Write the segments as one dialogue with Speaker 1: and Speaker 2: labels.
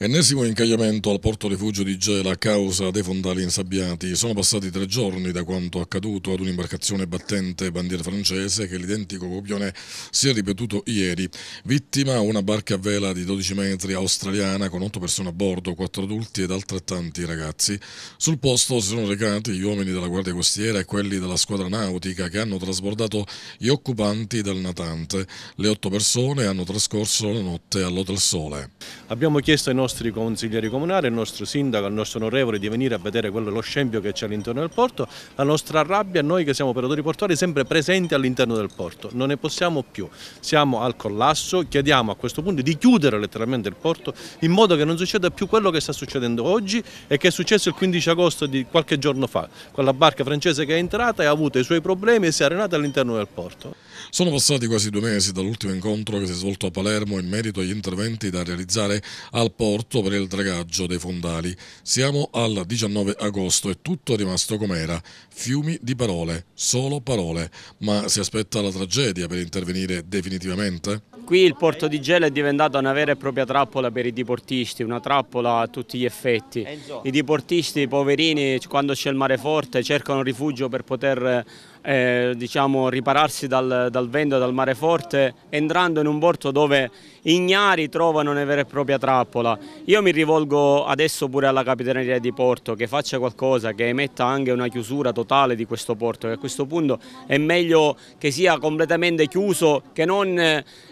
Speaker 1: Ennesimo incagliamento al porto rifugio di Gela a causa dei fondali insabbiati. Sono passati tre giorni da quanto accaduto ad un'imbarcazione battente bandiera francese che l'identico copione si è ripetuto ieri. Vittima una barca a vela di 12 metri australiana con 8 persone a bordo, 4 adulti ed altrettanti ragazzi. Sul posto si sono recati gli uomini della Guardia Costiera e quelli della squadra nautica che hanno trasbordato gli occupanti del natante. Le otto persone hanno trascorso la notte all'Hotel Sole. Abbiamo chiesto ai nostri
Speaker 2: nostri consiglieri comunali, il nostro sindaco, il nostro onorevole di venire a vedere quello, lo scempio che c'è all'interno del porto, la nostra rabbia, noi che siamo operatori portuali sempre presenti all'interno del porto, non ne possiamo più, siamo al collasso, chiediamo a questo punto di chiudere letteralmente il porto in modo che non succeda più quello che sta succedendo oggi e che è successo il 15 agosto di qualche giorno fa, quella
Speaker 1: barca francese che
Speaker 2: è entrata e ha avuto i suoi problemi e si è arenata all'interno del porto.
Speaker 1: Sono passati quasi due mesi dall'ultimo incontro che si è svolto a Palermo in merito agli interventi da realizzare al porto corto per il dragaggio dei fondali. Siamo al 19 agosto e tutto è rimasto com'era. Fiumi di parole, solo parole. Ma si aspetta la tragedia per intervenire
Speaker 3: definitivamente? Qui il porto di Gela è diventato una vera e propria trappola per i diportisti, una trappola a tutti gli effetti. Eh, I diportisti, poverini, quando c'è il mare forte, cercano rifugio per poter eh, diciamo, ripararsi dal, dal vento e dal mare forte entrando in un porto dove ignari trovano una vera e propria trappola. Io mi rivolgo adesso pure alla Capitaneria di Porto che faccia qualcosa, che emetta anche una chiusura totale di questo porto, che a questo punto è meglio che sia completamente chiuso che non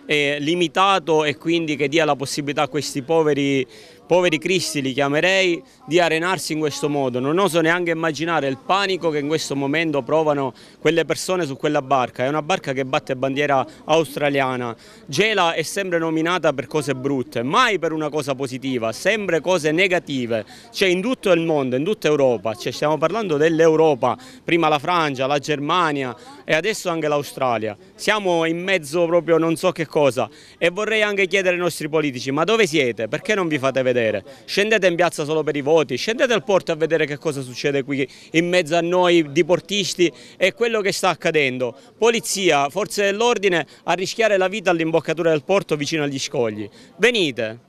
Speaker 3: eh, limitato e quindi che dia la possibilità a questi poveri poveri cristi li chiamerei, di arenarsi in questo modo. Non oso neanche immaginare il panico che in questo momento provano quelle persone su quella barca. È una barca che batte bandiera australiana. Gela è sempre nominata per cose brutte, mai per una cosa positiva, sempre cose negative. Cioè in tutto il mondo, in tutta Europa, cioè, stiamo parlando dell'Europa, prima la Francia, la Germania e adesso anche l'Australia. Siamo in mezzo proprio non so che cosa e vorrei anche chiedere ai nostri politici ma dove siete? Perché non vi fate vedere? vedere, scendete in piazza solo per i voti, scendete al porto a vedere che cosa succede qui in mezzo a noi diportisti e quello che sta accadendo. Polizia, forze dell'ordine a rischiare la vita all'imboccatura del porto vicino agli scogli. Venite,